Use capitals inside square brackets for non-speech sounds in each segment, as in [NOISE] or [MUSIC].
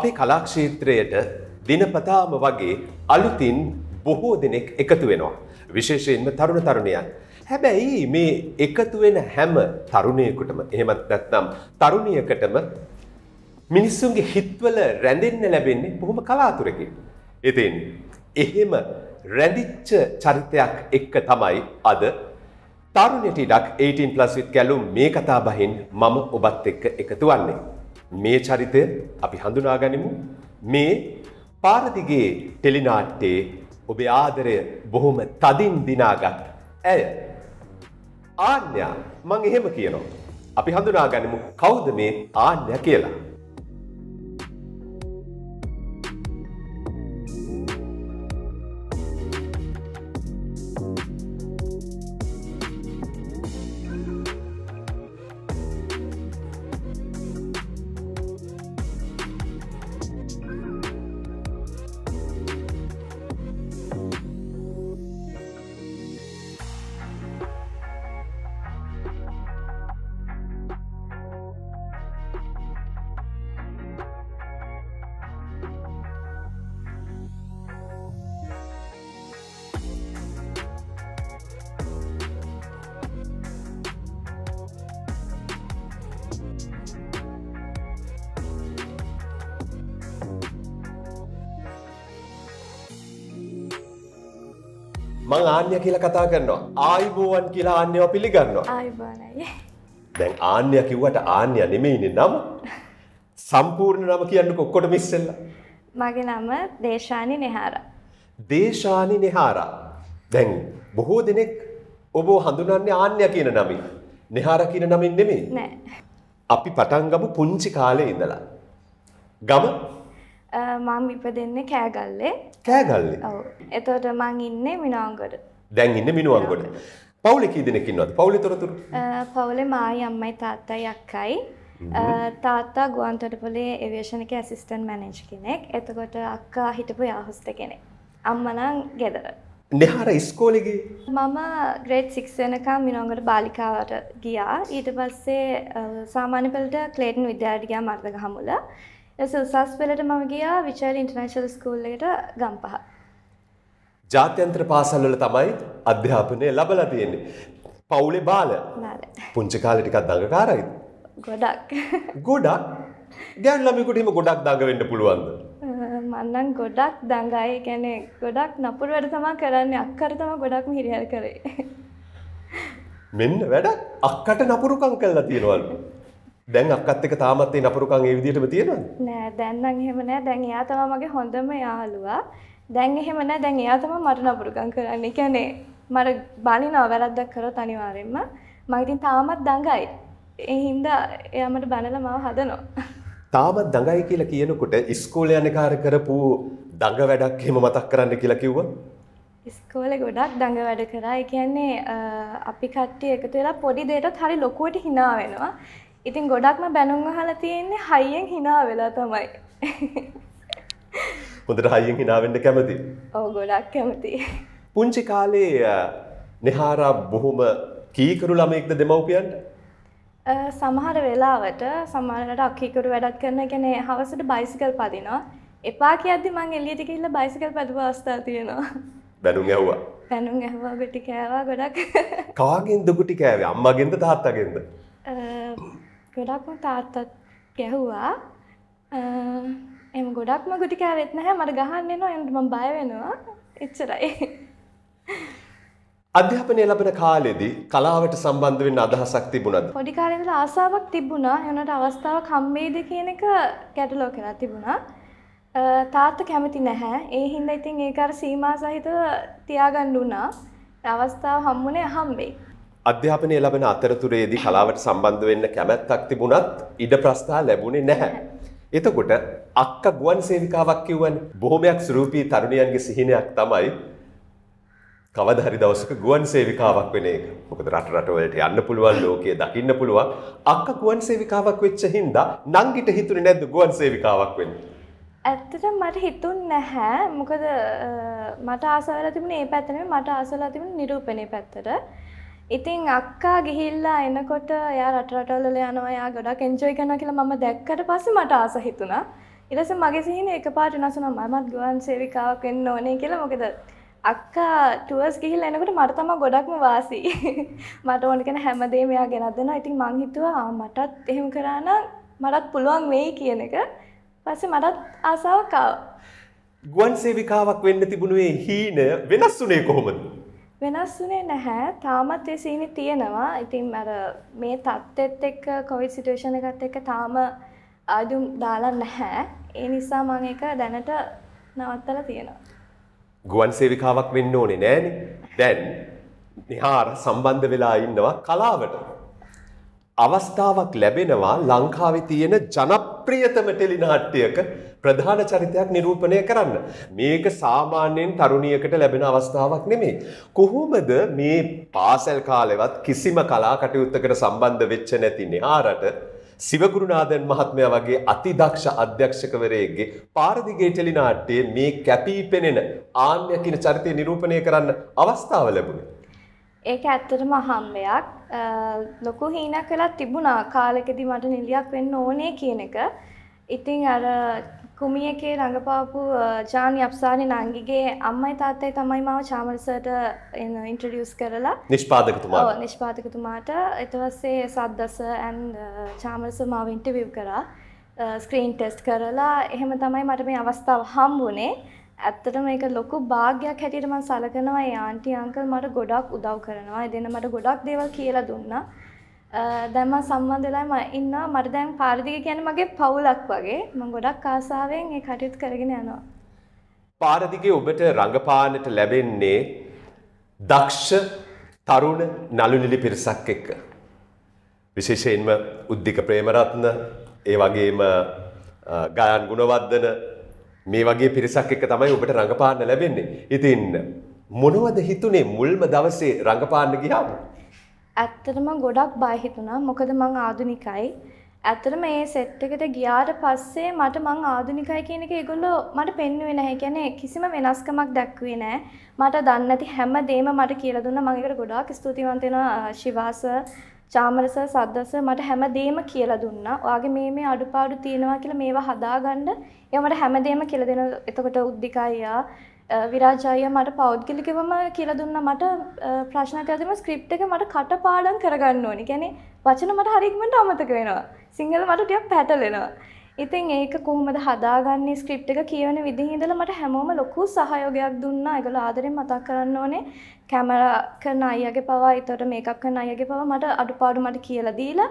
අපේ කලාක්ෂේත්‍රයට දිනපතාම වගේ අලුතින් බොහෝ දෙනෙක් එකතු වෙනවා. විශේෂයෙන්ම තරුණ තරුණයන්. හැබැයි මේ එකතු වෙන හැම තරුණයකුටම එහෙමත් නැත්නම් තරුණියකටම මිනිස්සුන්ගේ හිත්වල රැඳෙන්න ලැබෙන්නේ බොහොම කලාතුරකින්. ඉතින් එහෙම රැඳිච්ච චරිතයක් එක්ක තමයි අද තරුණයට ඉඩක් 18+ with ගැලුම් මේ කතා බහින් මම ඔබත් එක්ක එකතු වන්නේ. මේ චරිතය අපි හඳුනාගනිමු මේ පාරදිගේ ටෙලිනාට්ටේ ඔබේ ආදරය බොහොම තදින් දිනාගත් ඇය ආන්‍යා මං එහෙම කියනවා. අපි හඳුනාගනිමු කෞද මේ ආන්‍ය කියලා. මං ආන්‍ය කියලා කතා කරනවා. ආයිබෝවන් කියලා ආන්‍යව පිළිගන්නවා. ආයිබෝනයි. දැන් ආන්‍ය කිව්වට ආන්‍ය නෙමෙයිනේ නම. සම්පූර්ණ නම කියන්නකො ඔක්කොටම ඉස්සෙල්ලා. මගේ නම දේශානි නෙහාරා. දේශානි නෙහාරා. දැන් බොහෝ දෙනෙක් ඔබ හඳුනන්නේ ආන්‍ය කියන නමින්. නෙහාරා කියන නමින් නෙමෙයි. නෑ. අපි පටන් ගමු පුංචි කාලේ ඉඳලා. ගම මං ඉප දෙන්නේ කෑගල්ලේ කෑගල්ලේ එතවට මං ඉන්නේ මිනාංගොඩ දැන් ඉන්න මිනුවන්ගොඩ පවුලි කීදනෙකින්වත් පවුලි තොරතුරු පවුලේ මායි අම්මයි තාත්තා යක්කයි තාත්තා ගුවන්තොටපොලේ ඒවේෂණක ඇසිස්ටන් මැනේජ් කෙනෙක් එතකොට අක්කා හිටපු යාහුස්ත කෙනෙක් අම්මනං ගෙදර නෙහර ඉස්කෝලෙගේ මම ග්‍රේට් සික්ෂනකා මිනෝගට බාලිකාවට ගියා ඊට පස්සේ සාමාන්‍ය පෙළට ක්ලේටන් විද්‍යාඩිගයා මර්දගහමුල එස උසස් පෙළට මම ගියා විචාර ඉන්ටර්නැෂනල් ස්කූල් එකට ගම්පහ. ජාත්‍යන්තර පාසල්වල තමයි අධ්‍යාපනය ලබලා තියෙන්නේ. පවුලේ බාල. පුංචි කාලේ ටිකක් දඟකාරයිද? ගොඩක්. ගොඩක්. ගෑනු ළමයෙකුට එහෙම ගොඩක් දඟ වෙන්න පුළුවන්ද? මන්නම් ගොඩක් දඟයි. කියන්නේ ගොඩක් නපුරු වැඩ තමයි කරන්නේ. අක්කට තමයි ගොඩක්ම හිරිහැර කරේ. මෙන්න වැඩ අක්කට නපුරුකම් කළා තියනවලු. දැන් අක්කත් එක තාමත් ඒ නපුරුකම් ඒ විදිහටම තියෙනවද නෑ දැන් නම් එහෙම නෑ දැන් එයා තමයි මගේ හොඳම යාළුවා දැන් එහෙම නෑ දැන් එයා තමයි මට නපුරුකම් කරන්නේ කියන්නේ මර බනිනවා වැරද්දක් කරොත් අනිවාර්යෙන්ම මම ඉතින් තාමත් දඟයි ඒ හින්දා එයා මට බනලා මාව හදනවා තාමත් දඟයි කියලා කියනකොට ඉස්කෝලේ යන කාර කරපු දඟ වැඩක් එහෙම මතක් කරන්න කියලා කිව්වා ඉස්කෝල ගොඩක් දඟ වැඩ කරා කියන්නේ අපි කට්ටිය එකතු වෙලා පොඩි දේටත් හරි ලොකුවට හිනා වෙනවා ඉතින් ගොඩක්ම බැනුම් අහලා තියෙන්නේ හයියෙන් හිනා වෙලා තමයි. හොඳට හයියෙන් හිනා වෙන්න කැමති. ඔව් ගොඩක් කැමති. පුංචි කාලේ නිහාරා බොහොම කීකරු ළමයෙක්ද දෙමව්පියන්ට? සමහර වෙලාවට සමහරකට අකීකරු වැඩක් කරන කියන්නේ හවසට බයිසිකල් පදිනවා. එපා කියද්දි මං එළියට ගිහිල්ලා බයිසිකල් පදපු අවස්ථා තියෙනවා. බැනුම් ඇහුවා. පැනුම් ඇහවා ගොටි කෑවා ගොඩක් කාගෙන්ද ගුටි කෑවේ අම්මගෙන්ද තාත්තගෙන්ද ගොඩක්ම තාත්තත් ගැහුවා එම ගොඩක්ම ගුටිකෑවෙත් නැහැ මට ගහන්නවා එට ම බයවෙනවා එච්චරයි. අධ්‍යාපනය ලබන කාලෙදී කලාවට සම්බන්ධ වෙන්න අදහසක් තිබුණද? පොඩි කාලේ ආසාවක් තිබුණා. එනට අවස්ථාවක් හම්බෙයිද කියන එක ගැටලුවක් වෙලා තිබුණා. තාත්තා කැමති නැහැ. ඒ හින්දා ඉතින් ඒක අර සීමා සහිතව තියාගන්න උනා. අවස්ථාව හම්බුනේ හම්බෙයි. අධ්‍යාපනය ලබන අතරතුරේදී කලාවට සම්බන්ධ වෙන්න කැමැත්තක් තිබුණත් ඉඩ ප්‍රස්ථා ලැබුණේ නැහැ. එතකොට අක්ක ගුවන් සේවිකාවක් කිව්වනේ බොහොමයක් සුරූපී තරුණියන්ගේ සිහිනයක් තමයි කවදා හරි දවසක ගුවන් සේවිකාවක් වෙන එක. මොකද රට රටවලට යන්න පුළුවන්, ලෝකය දකින්න පුළුවන්. අක්ක ගුවන් සේවිකාවක් වෙච්ච හින්දා නංගිට හිතුනේ නැද්ද ගුවන් සේවිකාවක් වෙන්න? ඇත්තටම මට හිතුන් නැහැ. මොකද මට ආසාවලා තිබුණේ මේ පැත්තනේ මට ආසාවලා තිබුණේ නිරූපණේ පැත්තට. ඉතින් අක්කා ගිහිල්ලා එනකොට එයා රටරටවල යනවා එයා ගොඩක් එන්ජොයි කරනවා කියලා මම දැක්කට පස්සේ මට ආස හිතුණා. ඊට පස්සේ මගේ සිහින එකපාරට වෙනස්ුණා මමත් ගුවන් සේවිකාවක් වෙන්න ඕනේ කියලා. මොකද අක්කා ටුවර්ස් ගිහිල්ලා එනකොට මට තමයි ගොඩක්ම වාසි. [LAUGHS] මට ඕන කෙන හැමදේම එයා ගෙනත් දෙනවා. ඉතින් මං හිතුවා මටත් එහෙම කරා නම් මටත් පුළුවන් වෙයි කියන එක. පස්සේ මටත් ආසාවක් ආවා. ගුවන් සේවිකාවක් වෙන්න තිබුණේ හීන වෙනස් වුණේ කොහොමද? වෙනස් වුණේ නැහැ. තාමත් ඒ සීනි තියෙනවා. ඉතින් අර මේ තත්ත්වෙත් එක්ක කොවිඩ් සිටුේෂන් එකත් එක්ක තාම ආඩුම් දාලා නැහැ. ඒ නිසා මම ඒක දැනට නවත්තලා තියෙනවා. ගුවන් සේවිකාවක් වෙන්න ඕනේ නෑනේ. දැන් නිහාර සම්බන්ධ වෙලා ඉන්නවා කලාවට. අවස්ථාවක් ලැබෙනවා ලංකාවේ තියෙන ජනප්‍රියතම ටෙලි නාට්‍යයක ප්‍රධාන චරිතයක් නිරූපණය කරන්න. මේක සාමාන්‍යයෙන් තරුණියකට ලැබෙන අවස්ථාවක් නෙමේ. කොහොමද මේ පාසැල් කාලෙවත් කිසිම කලා කටයුත්තකට සම්බන්ධ වෙච්ච නැති නෙහාරට සිවගුරුනාදන් මහත්මයා වගේ අතිදක්ෂ අධ්‍යක්ෂකවරයෙක්ගේ පාරදිගේ ටෙලිනාට්‍යයේ මේ කැපී පෙනෙන ආන්‍ය කියන චරිතය නිරූපණය කරන්න අවස්ථාව ලැබුණේ. ඒක ඇත්තටම අහම්බයක්. ලොකු හීනක් වෙලා තිබුණා කාලෙකදී මට නිලියක් වෙන්න ඕනේ කියන එක. ඉතින් අර කුමි එකේ රඟපාපු ජාන් යප්සානි නංගිගේ අම්මයි තාත්තයි තමයි මාව චාමරසට ඉන්ට්‍රඩියස් කරලා නිෂ්පාදකතුමා නිෂ්පාදකතුමාට එතවස්සේ සද්දස ඇන් චාමරස මාව ඉන්ටවව් කරා ස්ක්‍රීන් ටෙස්් කරලා එහෙම තමයි මට මේ අවස්ථාව හම්බුණේ ඇත්තට මේක ලොකු භාග්‍යයක් හැටියටම සලකනවා යාන්ටි අංකල් මට ගොඩක් උදව් කරනවා එදෙන මට ගොඩක් දේවල් කියලා දුන්නා දැම සම්බන්ධලා ම ඉන්න මට දැන් පාරිදික කියන මගේ පවුලක් වගේ මං ගොඩක් ආසාාවෙන් ඒ කටයුතු කරගෙන යනවා. පාරදිගේ ඔබට රඟපානට ලැබෙන්නේ දක්ෂ තරුණ නළුනිලි පිරිසක් එක්ක. විශේෂයෙන්ම උද්ධික ප්‍රේමරත්න ඒ වගේම ගායන් ගුණවර්ධන මේ වගේ පිරිසක් එක්ක තමයි ඔබට රඟපාන්න ලැබෙන්නේ. ඉතින් මොනවද හිතුනේ මුල්ම දවසේ රඟපාන්න ගියාම? ඇත්තටම ගොඩක් බය හිතුණා. මොකද මං ආදුනිකයි. ඇත්තටම මේ සෙට් එකට ගියාට පස්සේ මට මං ආදුනිකයි කියන එක ඒගොල්ලෝ මට පෙන්වුවේ නැහැ. කියන්නේ කිසිම වෙනස්කමක් දැක්ුවේ නැහැ. මට දන්නේ නැති හැම දෙයක්ම මට කියලා දුන්නා. මම ඒකට ගොඩාක් ස්තුතිවන්ත වෙනවා ශිවාස, චාමරස, සද්දස මට හැම දෙයක්ම කියලා දුන්නා. ඔයාගේ මේ මේ අඩුපාඩු තියෙනවා කියලා මේවා හදාගන්න ඒවා මට හැම දෙයක්ම කියලා දෙනවා. එතකොට උද්දිකයියා විරාජාය මට පෞද්ගලිකවම කියලා දුන්න මට ප්‍රශ්න කරතිම ස්ක්‍රිප් එක මට කටපාඩම් කරගන්න ඕනි ගැනෙ වචන මට හරික්මට අමතක වෙනවා සිංහල මට ටියක් පැටලෙනවා ඉතින් ඒක කොහොමද හදාගන්නේ ස්ක්‍රිප් එක කියවන විදිහිඳල මට හැමෝම ලොකු සහයෝගයක් දුන්නා එකල ආදරෙන් මතක් කරන්න ඕනේ කැමර කරන අයගේ පවා ඉතොට මේකක් කරන අයගේ පවා මට අඩුපාඩු මට කියලා දීලා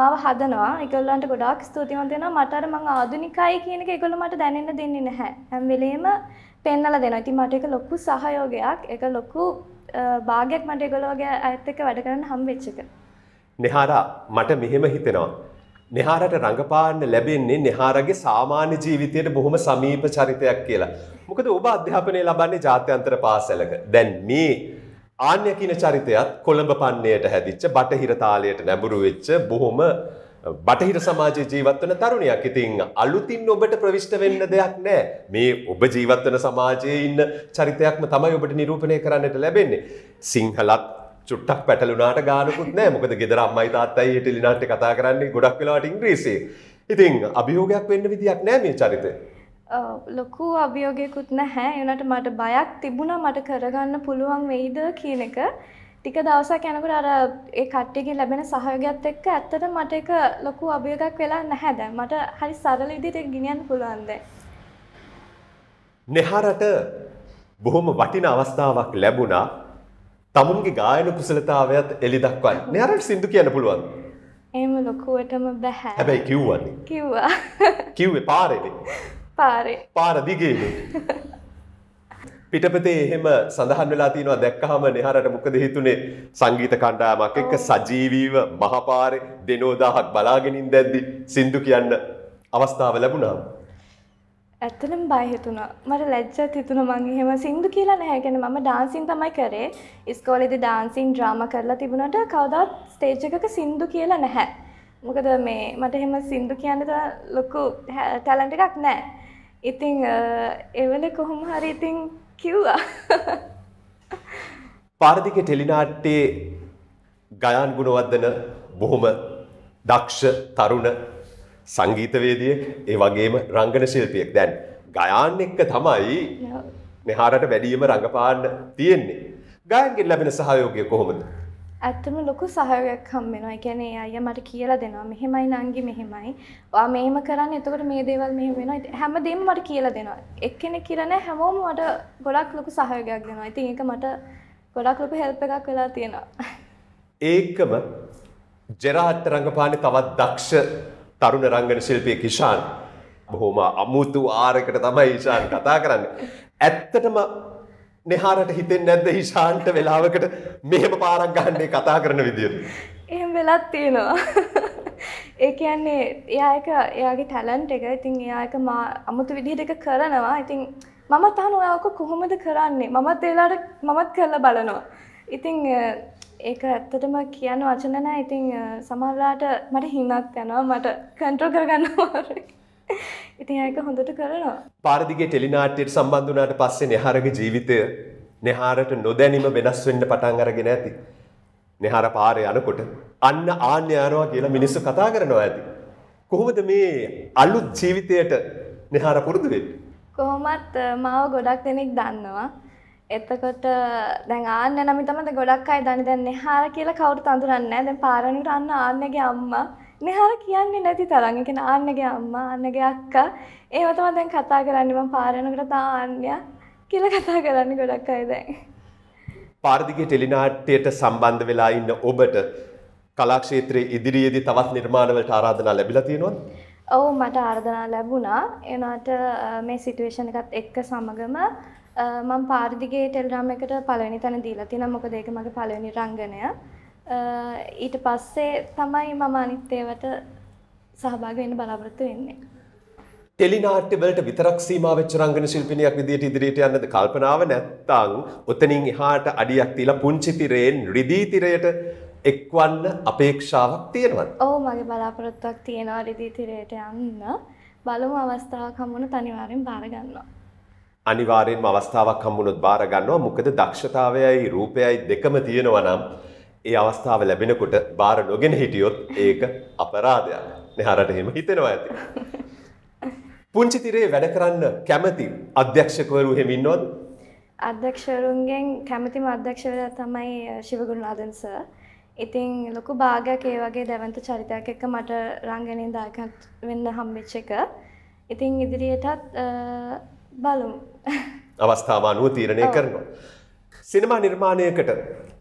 මාව හදනවා එකගොල්ලන්ට ගොඩක් ස්තුතිවන්තෙනවා මටර මං ආදුනිකයි කියනක එකගොල මට දැනෙන්න දෙන්නේ නැහැ හැම් වෙලේම පෙන්නල දෙන ඉති මට එක ලොකු සහයෝගයක් එක ලොකු භාගයක් මට ගොලෝගේ ඇත්තක වැඩ කරන්න හම්වෙච්චක. නෙහාරා මට මෙහෙම හිතෙනවා. නෙහාරට රඟපාන්න ලැබෙන්නේ නෙහාරගේ සාමාන්‍ය ජීවිතයට බොහොම සමීප චරිතයක් කියලා. මොකද ඔබ අධ්‍යාපනය ලබන්නේ ජාත්‍යන්තර පාසලක. දැන් මේ ආන්‍ය කියන චරිතයත් කොළඹ පන්නේට හැදිච්ච බටහිර තාලයට නැඹුරු වෙච්ච බොහොම බටහිර සමාජයේ ජීවත් වන තරුණයක්. ඉතින් අලුතින් ඔබට ප්‍රවිෂ්ට වෙන්න දෙයක් නැහැ. මේ ඔබ ජීවත් වන සමාජයේ ඉන්න චරිතයක්ම තමයි ඔබට නිරූපණය කරන්නට ලැබෙන්නේ. සිංහලත් චුට්ටක් පැටලුණාට ගානකුත් නැහැ. මොකද ගෙදර අම්මයි තාත්තයි ටෙලි නාට්‍ය කතා කරන්නේ ගොඩක් වෙලාවට ඉංග්‍රීසියෙන්. ඉතින් අභියෝගයක් වෙන්න විදියක් නැහැ මේ චරිතේ. ලොකු අභියෝගයකුත් නැහැ. ඒනට මට බයක් තිබුණා මට කරගන්න පුළුවන් වෙයිද කියන එක. ටික දවසක් යනකොට අර ඒ කට්ටියගෙන් ලැබෙන සහයෝගයත් එක්ක ඇත්තට මට ඒක ලොකු අභියෝගයක් වෙලා නැහැ දැන්. මට හරි සරල විදිහට ඒක ගෙනියන්න පුළුවන් දැන්. නෙහරට බොහොම වටින අවස්ථාවක් ලැබුණා. තමුන්ගේ ගායන කුසලතාවයත් එලි දක්වන්න. නෙහරට සින්දු කියන්න පුළුවන්. එහෙම ලොකුවටම බෑ. හැබැයි කිව්වන්නේ. කිව්වා. කිව්වේ පාරේනේ. පාරේ. පාර දිගේනේ. [LAUGHS] පිටපතේ එහෙම සඳහන් වෙලා තියෙනවා දැක්කහම නෙහරට මොකද හිතුනේ සංගීත කණ්ඩායමක් එක්ක සජීවීව මහපාරේ දෙනෝදාහක් බලාගෙන ඉඳද්දි සින්දු කියන්න අවස්ථාව ලැබුණා. ඇත්තටම බය හිතුණා. මට ලැජ්ජත් හිතුණා මං එහෙම සින්දු කියලා නැහැ. يعني මම ඩාන්සින් තමයි කරේ. ඉස්කෝලේදී ඩාන්සින් ඩ්‍රාමා කරලා තිබුණාට කවදාත් ස්ටේජ් එකක සින්දු කියලා නැහැ. මොකද මේ මට එහෙම සින්දු කියන්න ලොකු ටැලන්ට් එකක් නැහැ. ඉතින් ඒ වෙලේ කොහොම හරි ඉතින් කිව්වා. පාරදික ටෙලිනාට්‍යයේ ගයාන් ගුණවර්ධන බොහොම දක්ෂ තරුණ සංගීතවේදියෙක් ඒ වගේම රංගන ශිල්පියෙක්. දැන් ගයාන් එක්ක තමයි නෙහාරට වැඩියම රඟපාන්න තියෙන්නේ. ගයන්ගෙන් ලැබෙන සහයෝගය කොහොමද? ඇත්තම ලොකු සහයගයක් හම්බෙනවා එකැනේ අය මට කියලා දෙනවා මෙහෙමයි නංගි මෙහෙමයි වා මෙහෙම කරන්න එතකට මේ දේවල් මෙහම වෙන හැම දෙම මට කියලා දෙනවා එක්කෙනෙ කියරන හැමෝම මට ගොඩක් ලොකු සහයගයක් දෙනවා ඉතින් එක මට ගොඩක් ලොකු හෙල්ප එකක් වෙලා තියෙනවා ඒකම ජෙරාට්ට රඟපාන තවත් දක්ෂ තරුණ රංගන ශිල්පය කිෂාන් බොහොම අමුතු ආරකට තමයි ෂාන් කතා කරන්න ඇත්තටම නෙහාරට හිතෙන් නැද්ද ශාන්ට වෙලාවකට මෙහෙම පාරක් ගන්නේ කතා කරන විදියට. එහෙම වෙලත් තියෙනවා. ඒ කියන්නේ එයායක එයාගේ ටැලන්ට් එක ඉතින් එයායක මා අමුතු විදිහට එක කරනවා. ඉතින් මම තහන ඔයාක කොහොමද කරන්නේ? මමත් ඒලාට මමත් කරලා බලනවා. ඉතින් ඒක ඇත්තටම කියන්න වචන නෑ. ඉතින් සමහරලාට මට හිනක් යනවා. මට කන්ට්‍රෝල් කරගන්න ඕනේ. [LAUGHS] ඉතින් ඒක හොඳට කරනවා. පාරදිගේ ටෙලිනාට්‍යයට සම්බන්ධ වුණාට පස්සේ නෙහාරගේ ජීවිතය නෙහාරට නොදැනීම වෙනස් වෙන්න පටන් අරගෙන ඇති. නෙහාර පාරේ යනකොට අන්න ආන්‍ය යනවා කියලා මිනිස්සු කතා කරනවා ඇති. කොහොමද මේ අලුත් ජීවිතයට නෙහාර පුරුදු වෙන්නේ? කොහොමත් මාව ගොඩක් දෙනෙක් දන්නවා. එතකොට දැන් ආන්න නම් තමයි ගොඩක් අය දන්නේ. දැන් නෙහාර කියලා කවුරුත් අඳුරන්නේ නැහැ. දැන් පාරණිට අන්න ආන්නගේ අම්මා නිහාර කියන්නේ නැති තරන් එකන ආන්නගේ අම්මා අන්නගේ අක්කා ඒවතම දැන් කතා කරන්නම පාරණකට තා ආන්‍යයා කියල කතා කරන්න ගොඩක් අය දැන්. පාර්දිගේ ටෙලිනාට්‍යයට සම්බන්ධ වෙලා ඉන්න ඔබට කලාක්ෂේත්‍රයේ ඉදිරියේදී තවත් නිර්මාණවලට ආරාධනා ලැබිලා තියෙනවද? ඔව් මට ආරාධනා ලැබුණා. එනවාට මේ සිටුේෂන් එකත් එක්ක සමගම මම පාර්දිගේ ටෙලිග්‍රෑම් එකට පළවෙනි තැන දීලා තියෙනවා. මොකද ඒක මගේ පළවෙනි රංගනය. ඊට පස්සේ තමයි මම අනිත් ඒවට සහභාගී වෙන්න බලාපොරොත්තු වෙන්නේ. ටෙලිනාට්‍ය වලට විතරක් සීමා වෙච්ච රංගන ශිල්පිනියක් විදියට ඉදිරියට යන්නද කල්පනාව නැත්තම් ඔතනින් එහාට අඩියක් තියලා පුංචි තිරයෙන් රිදී තිරයට එක්වන්න අපේක්ෂාවක් තියෙනවද? ඔව් මගේ බලාපොරොත්තුවක් තියෙනවා රිදී තිරයට යන්න. බලමු අවස්ථාවක් හම්බුනොත් අනිවාර්යෙන් බාර ගන්නවා. අනිවාර්යෙන්ම අවස්ථාවක් හම්බුනොත් බාර ගන්නවා. මොකද දක්ෂතාවයයි රූපයයි දෙකම තියෙනවා නම් ඒ අවස්ථාව ලැබෙනකොට බාර නොගෙන හිටියොත් ඒක අපරාධයක් නහරට එහෙම හිතෙනවා ඇති. පුංචි තිරේ වැඩ කරන්න කැමති අධ්‍යක්ෂකවරු එහෙම ඉන්නවද? අධ්‍යක්ෂවරුන්ගෙන් කැමතිම අධ්‍යක්ෂවරයා තමයි ශිවගුණනාදන් සර්. ඉතින් ලොකු භාගයක් ඒ වගේ දැවන්ත චරිතයක් එක්ක මට රංගනයෙන් දායකත් වෙන්න හම්බෙච්ච එක. ඉතින් ඉදිරියටත් බලමු. අවස්ථාව අනුව තීරණය කරනවා. සිනමා නිර්මාණයකට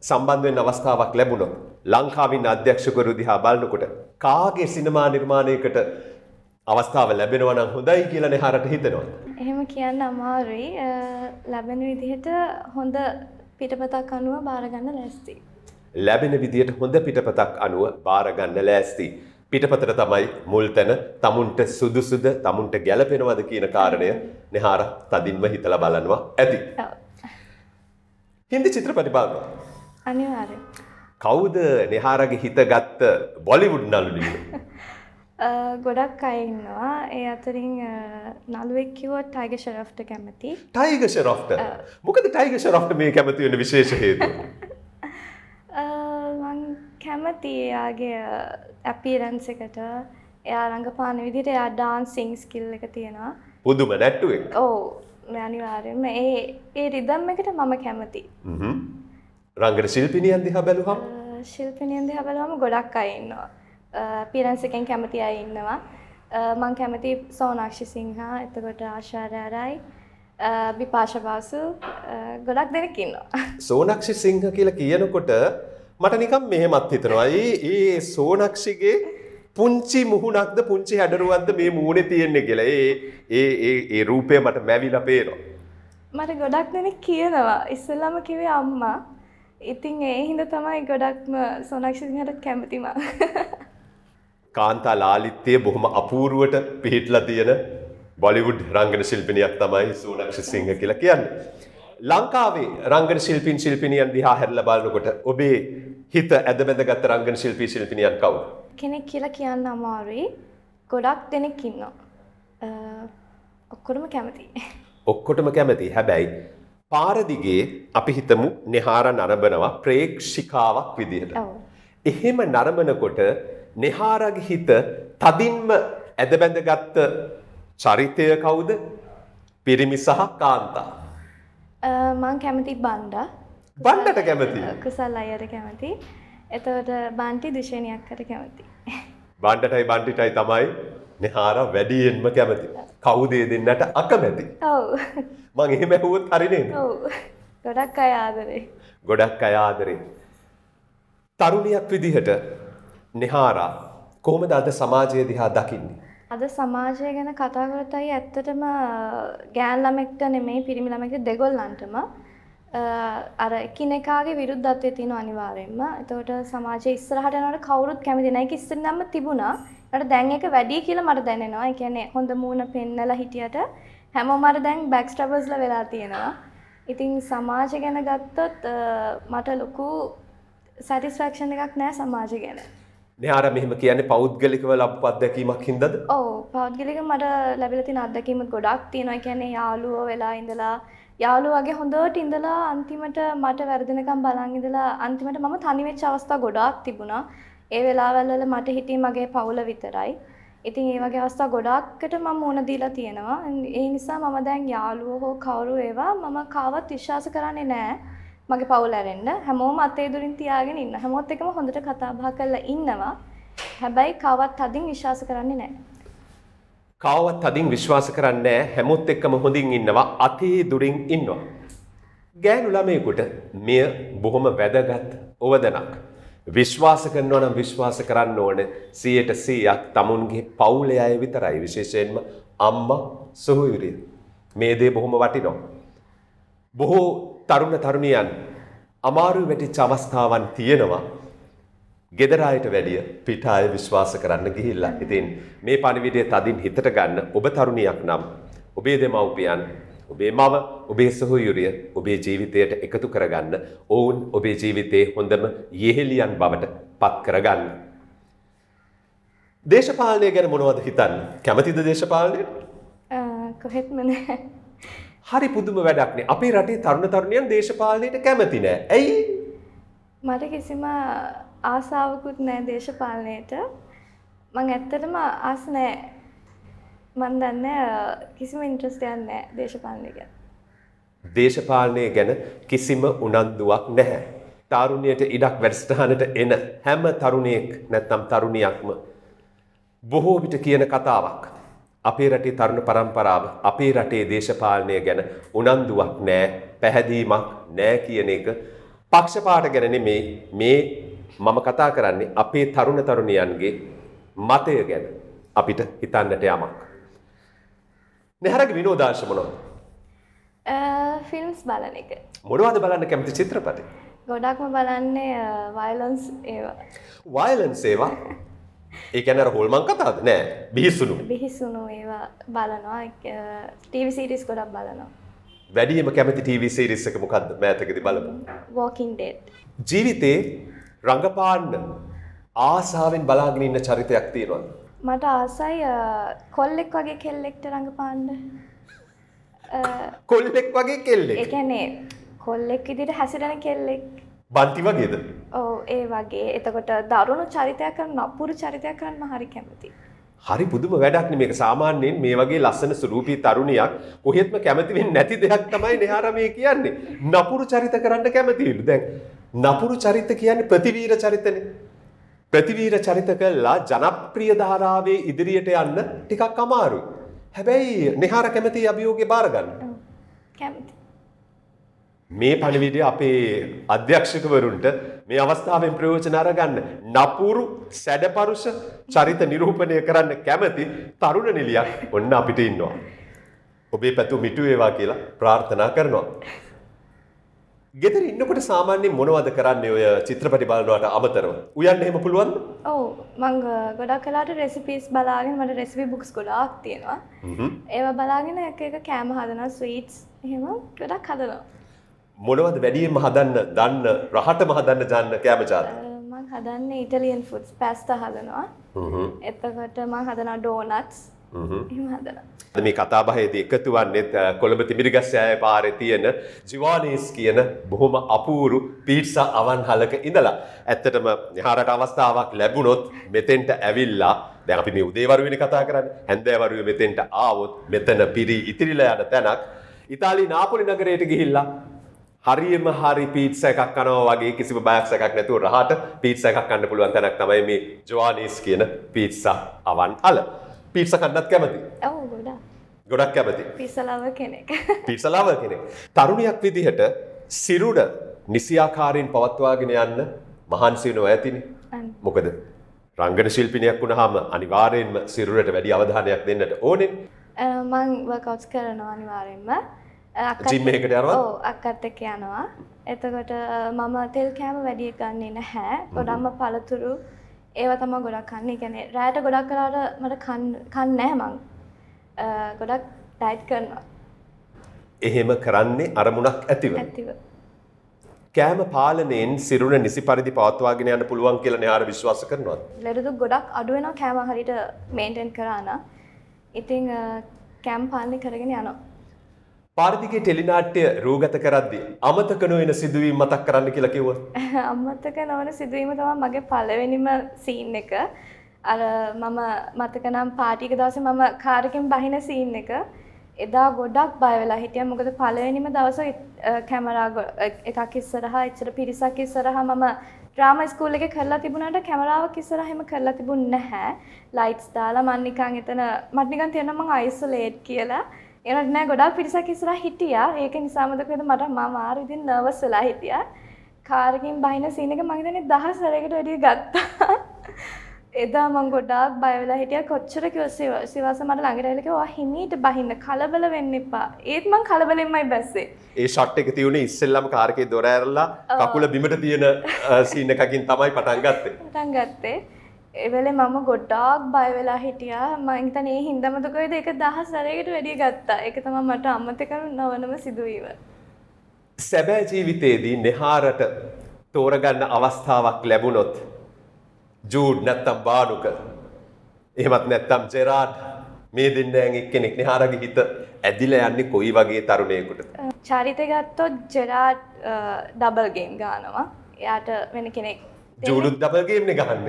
සම්බන්ධවෙන් අවස්ථාවක් ලැබුණොත් ලංකාවින් අධ්‍යක්ෂකවරු දිහා බලනකොට කාගේ සිනමා නිර්මාණයකට අවස්ථාව ලැබෙනවා නම් හොඳයි කියලා නෙහාරට හිතෙනවා. එහෙම කියන්න අමාරුයි. ලැබෙන විදිහට හොඳ පිටපතක් අනුව බාරගන්න ලෑස්ති. ලැබෙන විදිහට හොඳ පිටපතක් අනුව බාරගන්න ලෑස්ති. පිටපතට තමයි මුල් තැන තමුන්ට සුදුසුද තමුන්ට ගැලපෙනවද කියන කාරණය නෙහාර තදින්ම හිතලා බලනවා ඇති. හින්දි චිත්‍රපටි බලනවා. අනිවාර්ය. කවුද නිහාරගේ හිත ගත්ත බොලිවුඩ් නලුනිය? [LAUGHS] ගොඩක් අයඉන්නවා ඒ අතරින් නළුවෙක්කිවෝ ටයිග ශරෆ්ට කැමති ටයිග ශරොෆ්ට මොකද ටයිග ශරොෆ්ට මේ කැමති වෙන විශේෂ හේතු [LAUGHS] කැමති එයාගේ ඇපීරන්ස එකට එයා රඟපාන විදිට එයා ඩාන් සිංස් කිල් එක තියෙනවා පුදුම නැට්ටුවෙන් ඕ අනිවාරයෙන්ම ඒ ඒ රිදම් එකට මම කැමති රංගට ශිල්පිනියන් දිහා බැලුහම් ශිල්පිනියන් දිහා බැලුවම ගොඩක් අය ඉන්නවා පිරන්සකෙන් කැමති අය ඉන්නවා මං කැමති සෝනාක්ෂි සිංහා එතකොට ආශාරයරයි බිපාශබාසු ගොඩක් දෙනෙක් ඉන්නවා [LAUGHS] සෝනක්ෂි සිංහ කියලා කියනකොට මට නිකම් මෙහෙමත් හිතනවා ඒ සෝනක්ෂිගේ පුංචි මුහුණක්ද පුංචි හැඩරුවක්ද මේ මූුණේ තියෙන්නේ කියලා ඒ ඒ ඒ ඒ රූපය මට මැවිල පේනවා. මට ගොඩක් දෙනෙක් කියනවා ඉස්සල්ලාම කිවේ අම්මා ඉතින් ඒ හිඳ තමයි ගොඩක්ම සොනක්ෂසිහට කැමතිම. [LAUGHS] කාන්තා ලාලිත්‍යය බොහොම අපූරුවට පිහිටලා තියෙන බොලිවුඩ් රංගන ශිල්පිනියක් තමයි සූනක්ෂ සිංහ කියලා කියන්න. ලංකාවේ රංගන ශිල්පින් ශිල්පිනියන් දිහා හැරල බලනකොට ඔබේ හිත ඇදබැඳගත් රංගන ශිල්පී ශිල්පිනියන් කවුද? කෙනෙක් කියලා කියන්න අමාරුයි. ගොඩක් දෙනෙක් ඉන්නවා. ඔක්කොටම කැමති. ඔක්කොටම කැමති. හැබැයි පාරදිගේ අපි හිතමු නෙහාර නරඹනවා ප්‍රේක්ෂිකාවක් විදිහට. එහෙම නරඹනකොට නෙහාරගේ හිත තදින්ම ඇදබැඳගත් චරිතය කවුද? පිරිමි සහ කාන්තා. මං කැමති බණ්ඩා. බණ්ඩට කැමති. කුසල් අයර කැමති. එතකොට බන්ටි දුෂණියක් කර කැමති. බණ්ඩටයි බන්ටිටයි තමයි නෙහාර වැඩියෙන්ම කැමති. කවුද දෙන්නට අකමැති? ඔව්. මං එහෙම ඇහුවොත් හරිනේ ගොඩක් අය ආදරේ ගොඩක් අය ආදරේ තරුණියක් විදිහට නිහාරා කොහොමද අද සමාජය දිහා දකින්නේ අද සමාජය ගැන කතා කරතයි ඇත්තටම ගෑන් ළමෙක්ට නෙමෙයි පිරිමි ළමෙක්ට දෙගොල්ලන්ටම අර එකිනෙකාගේ විරුද්ධත්වය තියෙන අනිවාර්යෙන්ම. එතකොට සමාජයේ ඉස්සරහට යනකොට කවුරුත් කැමති නැහැ. ඒක ඉස්සෙල්ලාම තිබුණා. ඊට දැන් ඒක වැඩි කියලා මට දැනෙනවා. ඒ කියන්නේ හොඳ මූණ පෙන්නලා හිටියට හැමෝමර දැන් බැක්ස්ට්‍රබස්ල වෙලා තියෙනවා. ඉතින් සමාජ ගැන ගත්තොත් මට ලොකු සැටිස්ෆක්ෂණ එකක් නෑ සමාජ ගැන. නයාර මෙහම කියන්නේ පෞද්ගලිකව ලබ් අත්දැකීමක් හිදද ඕ පෞද්ගලික මට ලැබිලතින අත්දැකීම ගොඩක් තියෙනවා කියන්නේ යාලුවෝ වෙලා ඉඳලා යාලුවගේ හොඳට ඉඳලා අන්තිමට මට වැරදිනකම් බලංඉඳලා අන්තිමට මම තනිවෙච් අවස්ථා ගොඩක් තිබුණා ඒ වෙලාවැල්වල මට හිටී මගේ පවුල විතරයි. ඉතින් ඒ වගේ අවස්ථා ගොඩාක්කට මම මුණ දීලා තියෙනවා. ඒ නිසා මම දැන් යාළුවෝ හෝ කවුරු ඒවා මම කාවත් විශ්වාස කරන්නේ නැහැ. මගේ පවුල ඇරෙන්න හැමෝම අතේ දුරින් තියාගෙන ඉන්න. හැමෝත් එක්කම හොඳට කතා බහ කරලා ඉන්නවා. හැබැයි කාවත් අදින් විශ්වාස කරන්නේ නැහැ. කාවත් අදින් විශ්වාස කරන්නේ නැහැ. හැමෝත් එක්කම හොඳින් ඉන්නවා. අතේ දුරින් ඉන්නවා. ගෑනු ළමයෙකුට මෙය බොහොම වැදගත් ඕවදනක්. විශ්වාස කරනවා නම් විශ්වාස කරන්න ඕන 100%ක් තමුන්ගේ පවුලේ අය විතරයි විශේෂයෙන්ම අම්මා සොහොයුරිය. මේ දේ බොහොම වටිනවා. බොහෝ තරුණ තරුණියන් අමාරු වැටිච්ච අවස්ථාවන් තියෙනවා. ගෙදර අයට වැඩිය පිට අය විශ්වාස කරන්න ගිහිල්ලා. ඉතින් මේ පණිවිඩය තදින් හිතට ගන්න ඔබ තරුණියක් නම් ඔබේ දෙමව්පියන් ඔබේ මව, ඔබේ සහෝයුරිය ඔබේ ජීවිතයට එකතු කරගන්න. ඔවුන් ඔබේ ජීවිතයේ හොඳම යෙහෙලියන් බවට පත් කරගන්න. දේශපාලනය ගැන මොනවද හිතන්න? කැමතිද දේශපාලනයට? කොහෙත්ම නැහැ. හරි පුදුම වැඩක්නේ. අපේ රටේ තරුණ තරුණියන් දේශපාලනයට කැමති නෑ. ඇයි? මට කිසිම ආසාවකුත් නෑ දේශපාලනයට. මං ඇත්තටම ආස නෑ මන් දන්න කිසිම ඉන්ට්‍රස්ටයන් නෑ දේශපාලනය ගැන. දේශපාලනය ගැන කිසිම උනන්දුවක් නැහැ. තාරුණයට ඉඩක් වැඩස්ටහනට එන හැම තරුණයෙක් නැත්නම් තරුණයක්ම. බොහෝ විට කියන කතාවක්. අපේ රටේ තරුණ පරම්පරාව අපේ රටේ දේශපාලනය ගැන උනන්දුවක් නෑ පැහැදීමක් නෑ කියන එක පක්ෂපාට ගැන මේ මේ මම කතා කරන්නේ අපේ තරුණ තරුණයන්ගේ මතය ගැන අපිට හිතන්නට යමක්. නැහැරගේ විනෝදාංශ මොනවද? ෆිල්ම්ස් බලන එක. මොනවද බලන්න කැමති චිත්‍රපටි? ගොඩක්ම බලන්නේ වයලන්ස් ඒවා. වයලන්ස් ඒවා? ඒ කියන්නේ අර හොල්මන් කතාවද? නෑ. බිහිසුණු. බිහිසුණු ඒවා බලනවා. ටීවී සීරීස් ගොඩක් බලනවා. වැඩියම කැමති TV සිරිස් එක මොකක්ද මෑතකදී බලපු? Walking Dead. ජීවිතේ රඟපාන්න ආසාවෙන් බලාගෙන ඉන්න චරිතයක් තියෙනවද? මට ආසයි කොල්ලෙක් වගේ කෙල්ලෙක්ට රඟපාන්න කොල්ලෙක් වගේ කෙල්ලෙ එකනේ කොල්ලෙක් ඉදිට හැසිරෙන කෙල්ලෙක් බන්ති වගේද ඕ ඒ වගේ එතකොට දරුණු චරිතයක් කරන නපුරු චරිතයක් කරන්න හරි කැමති හරි පුදුම වැඩක් මේක සාමාන්‍යයෙන් මේ වගේ ලස්සන සුරූපී තරුණියක් කොහෙත්ම කැමති වෙන්නේ නැති දෙයක් තමයි නෙහාර මේ කියන්නේ නපුරු චරිත කරන්න කැමතිලු දැන් නපුරු චරිත කියන්නේ ප්‍රතිවීර චරිතනේ ප්‍රතිවීර චරිත කළා ජනප්‍රිය ධාරාවේ ඉදිරියට යන්න ටිකක් අමාරුයි. හැබැයි නිහාර කැමති අභියෝගේ බාරගන්න. කැමති. මේ පණිවිඩය අපේ අධ්‍යක්ෂකවරුන්ට මේ අවස්ථාවෙන් ප්‍රයෝජන අරගන්න නපුරු සැඩපරුෂ චරිත නිරූපණය කරන්න කැමති තරුණ නිලියක් ඔන්න අපිට ඉන්නවා. ඔබේ පැතු මිටුවේවා කියලා ප්‍රාර්ථනා කරනවා. ගෙදර ඉන්නකොට සාමාන්‍යයෙන් මොනවද කරන්නේ ඔය චිත්‍රපටි බලනවට අමතරව? උයන්න එහෙම පුළුවන්ද? ඔව් මම ගොඩක් වෙලාට රෙසිපීස් බලාගෙන මට රෙසිපි බුක්ස් ගොඩාක් තියෙනවා. ඒවා බලාගෙන එක එක කෑම හදනවා ස්වීට්ස් එහෙම ගොඩක් හදනවා. මොනවද වැඩියෙන්ම හදන්න දන්න රහටම හදන්න දන්න කෑම ජාත? මම හදන්නේ ඉටලියන් ෆුඩ්ස් පාස්තා හදනවා. එතකොට මම හදනවා ඩෝනට්ස් අද මේ කතාබහේදී එකතුවන්නෙත් කොළඹ තිමිරිගස්සෑය පාරේ තියෙන ජිවානීස් කියන බොහොම අපූරු පීට්සා අවන්හලක ඉඳලා ඇත්තටම හාරට අවස්ථාවක් ලැබුණොත් මෙතෙන්ට ඇවිල්ලා දැන් අපි මේ උදේවරුවෙන කතා කරන්නේ හැන්දෑවරුවේ මෙතෙන්ට ආවොත් මෙතන පිරි ඉතිරිලා යන තැනක් ඉතාලි නාපොලි නගරයට ගිහිල්ලා හරියම හරි පීට්ස එකක් කනවා වගේ කිසිම බයක් එකක් නැතුව රහට පීට්ස එකක් කන්න පුළුවන් තැනක් තමයි මේ ජෝනිස් කියන පීට්සා අවන් අල. පිට්ස කන්නත් කැමති ගොඩක් කැමති පිසලාව කෙනෙක් [LAUGHS] පිසලාව කෙනෙක් තරුණයක් විදිහට සිරුඩ නිසියාකාරයෙන් පවත්වාගෙන යන්න මහන්සිනෝ ඇතිනි මොකද රංගන ශිල්පිනයක් වුණහම අනිවාර්යෙන්ම සිරුරට වැඩි අවධානයක් දෙන්නට ඕනෙන් මං වකවස් කරනවා අනිවාරෙන්ම ජිම්මකට යනවා අක්කත් එක යනවා එතකොට මම තෙල් කෑම වැඩිය ගන්නේ නැහැ ගොඩම්ම පළතුරු ඒව තම ගොඩක් කන්නේ ගැන රෑට ගොඩක් කලාට මට කන්නෑ මං ගොඩක් ඩයිට් කරනවා. එහෙම කරන්නේ අරමුණක් ඇතිව ඇතිව. කෑම පාලනයෙන් සිරුර නිසි පරිදි පවත්වාගෙන යන්න පුළුවන් කියලා යාර විශ්වාස කරනවා. ලෙඩදු ගොඩක් අඩුවෙනවා කෑම හරිට මේන්ටෙන් කරාන. ඉතිං කෑම් පාලනය කරගෙන යනවා. පාරිදිගේ ටෙලිනාට්‍යය රූගත කරද්දී අමතක නොවන සිදුවීම් මතක් කරන්න කියලා කිව්වොත් [LAUGHS] අමතක නොවන සිදුවීම තමයි මගේ පළවෙනිම සීන් එක අර මම මතක නම් පාටික දවසේ මම කාරකෙන් බහින සීන් එක එදා ගොඩක් බය වෙලා හිටියා මොකද පළවෙනිම දවස කැමරා එකක් ඉස්සරහා එච්චර පිරිසක් ඉස්සරහා මම ඩ්‍රාමා ස්කූල් එකේ කරලා තිබුණාට කැමරාවක් ඉස්සරහා එහෙම කරලා තිබුණ නැහැ ලයිට්ස් දාලා මම නිකන් එතන මට නිකන් තේරෙනවා මම අයිසොලේට් කියලා ඒනට නෑ ගොඩා පිරිසක් ඉස්සරහ හිටියා ඒක නිසාමද කොහෙද මට මම ආර ඉතින් නර්වස් වෙලා හිටියා කාරකින් බහින සීන් එක මම හිතන්නේ දහස් සැරයකට වැඩිය ගත්තා එදා මම ගොඩාක් බය වෙලා හිටියා කොච්චර කිව්වා සිවාස මට ළඟට ඇවිල්ලා කිව්වා හිමීට බහින්න කලබල වෙන්න එපා ඒත් මං කලබලෙන්මයි බැස්සේ ඒ ෂොට් එක තියුණේ ඉස්සෙල්ලම කාර් එකේ දොර ඇරලා කකුල බිමට තියෙන සීන් එකකින් තමයි පටන් ගත්තේ පටන් ගත්තේ එවල මම ගොඩ්ඩාක් බයවෙලා හිටියා මංතන ඒ හින්දමතකොයිද එක දහස් සරයකට වැඩිය ගත්තා එක තම මට අම්මතකරු නවනම සිදුවීව. සැබෑ ජීවිතයේදී නෙහාරට තෝරගන්න අවස්ථාවක් ලැබුණොත් ජූඩ් නැත්තම් බානුක එහෙමත් නැත්තම් ජෙරාඩ් මේ දෙන්නෑන් එක්කෙනෙක් නිහාරග හිත ඇදිල යන්නේ කොයි වගේ තරුණයකුට චරිත ගත්තොත් ජෙරාඩ් ඩබල් ගේම් ගානවා එයාට වෙන කෙනෙක් ජූලුත් දපල්ගේම්න ගහන්න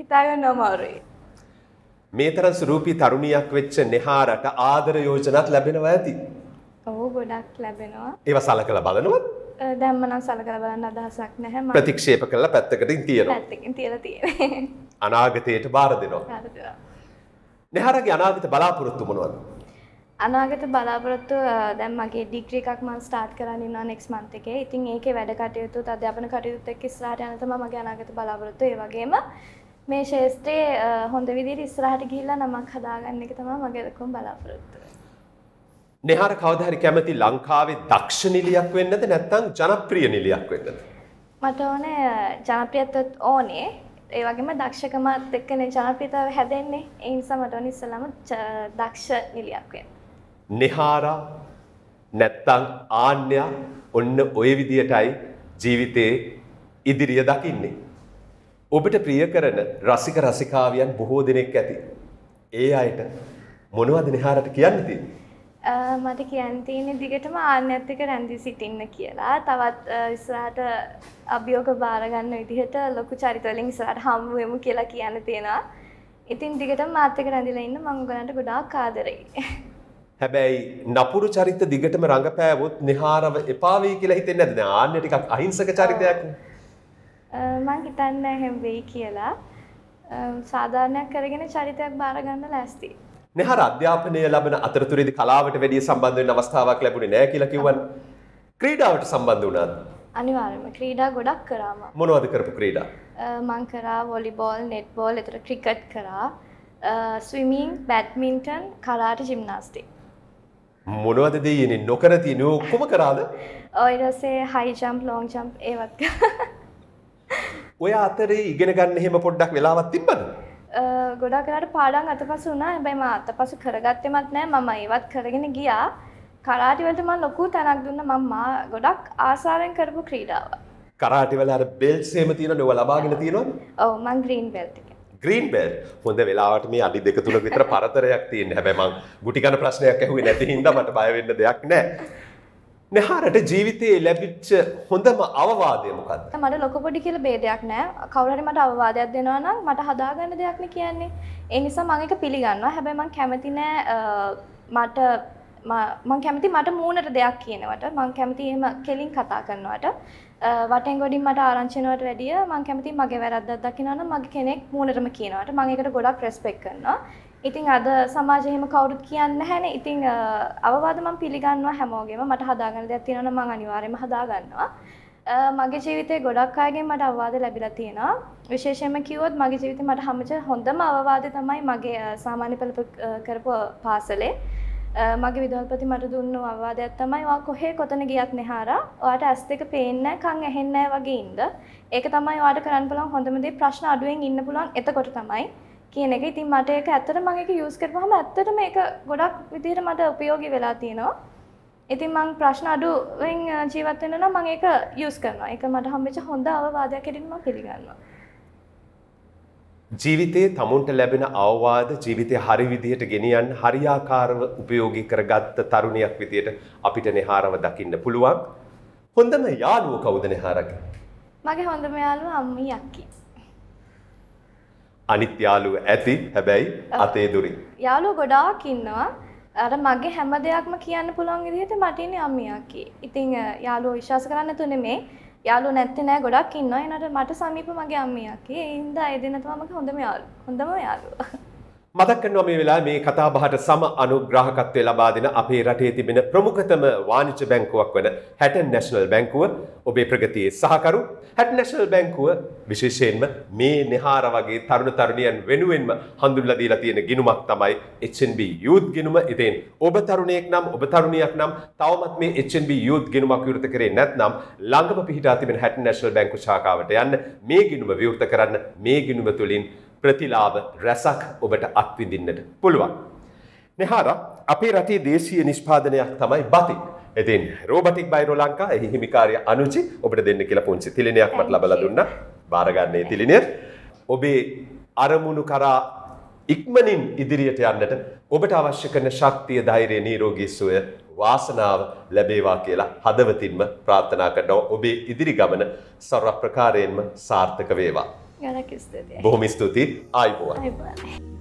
හිතාගන්න අමාරුයි මේ තරන් සුරූපී තරුණියක් වෙච්ච නෙහාරට ආදර යෝජනත් ලැබෙනවා ඇති ඔහු ගොඩක් ලැබෙනවා ඒව සල කළ බලනවත් දැම්මනම් සල කළ බලන්න අදහසක් නැහැ ප්‍රතික්ෂේප කරලා පැත්තකටින් තියෙන තියල තියෙන අනාගතයට බාර දෙනවා නෙහරගේ අනාගත බලාපොරොත්තු මොනවද අනාගත බලාපොරොත්තු දැන් මගේ ඩිග්‍රී එකක් මම ස්ටාර්ට් කරන්න ඉන්නවා නෙක්ස්ට් මන්ත් එකේ. ඉතින් ඒකේ වැඩ කටයුතු අධ්‍යාපන කටයුතු එක්ක ඉස්සරහට යන තමයි මගේ අනාගත බලාපොරොත්තු. ඒ වගේම මේ ශේෂ්ත්‍රයේ හොඳ විදිහට ඉස්සරහට ගිහිල්ලා නමක් හදාගන්න එක තමයි මගේ ලොකුම බලාපොරොත්තුව. නෙහාර කවදාහරි කැමති ලංකාවේ දක්ෂ නිලියක් වෙන්නද නැත්නම් ජනප්‍රිය නිලියක් වෙන්නද මට ඕනේ ජනප්‍රියත්වත් ඕනේ ඒ වගේම දක්ෂකමත් එක්කනේ ජනප්‍රියතාව හැදෙන්නේ ඒ නිසා මට ඕනේ ඉස්සෙල්ලාම දක්ෂ නිලියක් වෙන්න නිහාරා නැත්තං ආන්‍යා ඔන්න ඔය විදියටයි ජීවිතයේ ඉදිරිය දකින්නේ. ඔබට ප්‍රිය කරන රසික රසිකාවියන් බොහෝ දෙනෙක් ඇති. ඒ අයට මොනවද නිහාරට කියන්න තියෙන්නේ? මට කියන්න තියෙන්නේ දිගටම ආන්නත් එක රැඳී සිටින්න කියලා. තවත් ඉස්සරහට අභියෝග බාර ගන්න විදිහට ලොකු චරිත වලින් ඉස්සරහට හමු වෙමු කියලා කියන්න තියෙනවා. ඉතින් දිගටම මාත් එක්ක රැඳිලා ඉන්න මම ඔයගලන්ට ගොඩාක් ආදරෙයි. හැබැයි නපුරු චරිත දිගටම රඟපෑවොත් නිහාරව එපා වෙයි කියලා හිතෙන්නේ නැද්ද? දැන් ආන්නේ ටිකක් අහිංසක චරිතයක් මම හිතන්නේ එහෙම වෙයි කියලා. සාධාරණයක් කරගෙන චරිතයක් බාර ගන්න ලෑස්ති. නිහාර අධ්‍යාපනය ලැබෙන අතරතුරේදී කලාවට වැඩි සම්බන්ධ වෙන්න අවස්ථාවක් ලැබුණේ නැහැ කියලා කිව්වනේ. ක්‍රීඩාවට සම්බන්ධ වුණාද? අනිවාර්යයෙන්ම ක්‍රීඩා ගොඩක් කරාම. මොනවද කරපු ක්‍රීඩා? මං කරා වොලිබෝල්, නෙට්බෝල්, ඒතර ක්‍රිකට් කරා. Swimming, badminton, karate, gymnastics. මොනවද දයනෙ නොකර තිය ඔක්කොම කරාද ඔයිරසේ හයිජම් ලෝං ජම් ඒවත් ඔය අතරේ ඉගෙන ගන්න හෙම පොඩ්ඩක් වෙලාවත් තිබ්බද ගොඩා කරට පාඩන් අත පසු වුණා බැයිම අත පසු කරගත්තෙමත් නෑ මම ඒවත් කරගෙන ගියා කරාටිවලට මන් ලොකු තැනක් දුන්න මම්මා ගොඩක් ආසාරෙන් කරපු ක්‍රීඩාව කරාටිවල බෙල්සේම තියෙන නොව ලබාගෙන තියෙනවා ඔවු මං ග්‍රීන් බෙල්ටික ග්‍රීන් බෙල් හොඳ වෙලාවට මේ අඩි දෙක තුන විතර පරතරයක් තියෙන හැබැයි මං ගුටිකන ප්‍රශ්නයක් ඇහුවේ නැති හින්දා මට බය වෙන්න දෙයක් නැහැ. නහරට ජීවිතයේ ලැබිච්ච හොඳම අවවාදය මොකක්ද? මට ලොක පොඩි කියලා ભેදයක් නැහැ. කවුරු හරි මට අවවාදයක් දෙනවා නම් මට හදාගන්න දෙයක් නේ කියන්නේ. ඒ නිසා මම ඒක පිළිගන්නවා. හැබැයි මං කැමති නෑ මට මං කැමති මට මූුණට දෙයක් කියනවට මං කැමති එම කෙලින් කතා කරනවට වටෙන් ගොඩින් මට ආරංචනවට වැඩිය මං කැමති මගේ වැරද්දත් දකිනන මගේ කෙනෙක් මූුණටම කියනවට මං එකට ගොඩක් ප්‍රස්පෙක් කරනවා ඉතිං අද සමාජයහෙම කවුරුත් කියන්න හැන ඉතිං අවවාදමන් පිළිගන්නවා හැමෝගේම මට හදාගන්න දෙයක් තියෙනන මං අනිවාරයම හදාගන්නවා මගේ ජීවිතය ගොඩක් අයගෙන් මට අවවාද ලැබිලා තියෙනවා විශේෂයෙන්ම කිව්වොත් මගේ ජීවිතේ මට හමච හොඳම අවවාදය තමයි මගේ සාමාන්‍ය පෙළ කරපු පාසලේ මගේ විදල්පති මට දුන්න අවවාදයක් තමයි වා කොහේ කොතන ගියත් නෙහාරා ඔයාට ඇස් දෙක පේන්නේ කන් ඇහෙන්නේ වගේ ඉඳ ඒක තමයි ඔයාට කරන්න පුළුවන් හොඳම දේ ප්‍රශ්න අඩුවෙන් ඉන්න පුළුවන් එතකොට තමයි කියන එක. ඉතින් මට ඒක ඇත්තටම මම ඒක යූස් කරපුවාම ඇත්තටම ඒක ගොඩක් විදිහට මට ප්‍රයෝගී වෙලා තියෙනවා. ඉතින් මං ප්‍රශ්න අඩුවෙන් ජීවත් වෙනවා නම් මම ඒක යූස් කරනවා. ඒක මට හම්බෙච්ච හොඳ අවවාදයක් හැටියට මම පිළිගන්නවා. ජීවිතයේ තමුන්ට ලැබෙන අවවාද ජීවිතය හරි විදිහට ගෙනියන්න හරියාකාරව උපයෝගී කරගත්ත තරුණියක් විදිහට අපිට නෙහාරව දකින්න පුළුවන්. හොඳම යාළුව කවුද නෙහාරක? මගේ හොඳම යාළුවා අම්මී අක්කි. අනිත් යාළුව ඇති හැබැයි අතේ දුරින්. යාළුවෝ ගොඩාක් ඉන්නවා. අර මගේ හැම දෙයක්ම කියන්න පුළුවන් විදිහට මට ඉන්නේ අම්මී අක්කි. ඉතින් යාළුවෝ විශ්වාස කරන්න තුනේ මේ යාලු නැත්තේ නෑ ගොඩක් ඉන්නවා එනට මට සමීප මගේ අම්මියකි ඉන්දා ඒ දෙන්නතුමා මගේ හොඳම යාළු හොඳම යාළුවා මතක් කරනවා මේ වෙලාවේ මේ කතා බහට සම අනුග්‍රාහකත්වය ලබා දෙන අපේ රටේ තිබෙන ප්‍රමුඛතම වාණිජ බැංකුවක් වන හැටන් නැෂනල් බැංකුව ඔබේ ප්‍රගතියේ සහකරු හැටන් නැෂනල් බැංකුව විශේෂයෙන්ම මේ නෙහාර වගේ තරුණ තරුණියන් වෙනුවෙන්ම හඳුන්ලා දීලා තියෙන ගිණුමක් තමයි HNB youth ගිණුම. ඉතින් ඔබ තරුණයෙක් නම් ඔබ තරුණියක් නම් තවමත් මේ HNB youth ගිණුමක් විවෘත කරේ නැත්නම් ළඟම පිහිටා තිබෙන හැටන් නැෂනල් බැංකු ශාඛාවට යන්න මේ ගිණුම විවෘත කරන්න මේ ගිණුම තුලින් ප්‍රතිලාභ රැසක් ඔබට අත්විඳින්නට පුළුවන්. නෙහාර අපේ රටේ දේශීය නිෂ්පාදනයක් තමයි බති. ඉතින් රෝබටික් බයිරෝ ලංකා එහි හිමිකාරිය අනුජි ඔබට දෙන්න කියලා පුංචි තිලිනයක් මට ලබලා දුන්නා. බාරගන්නේ තිලිනය. ඔබේ අරමුණු කරා ඉක්මනින් ඉදිරියට යන්නට ඔබට අවශ්‍ය කරන ශක්තිය ධෛර්යය නිරෝගී සුවය වාසනාව ලැබේවා කියලා හදවතින්ම ප්‍රාර්ථනා කරනවා ඔබේ ඉදිරි ගමන සර්ව ප්‍රකාරයෙන්ම සාර්ථක වේවා ගලක් ස්තුතියි බොහොම ස්තුති අයිබෝ අයිබෝ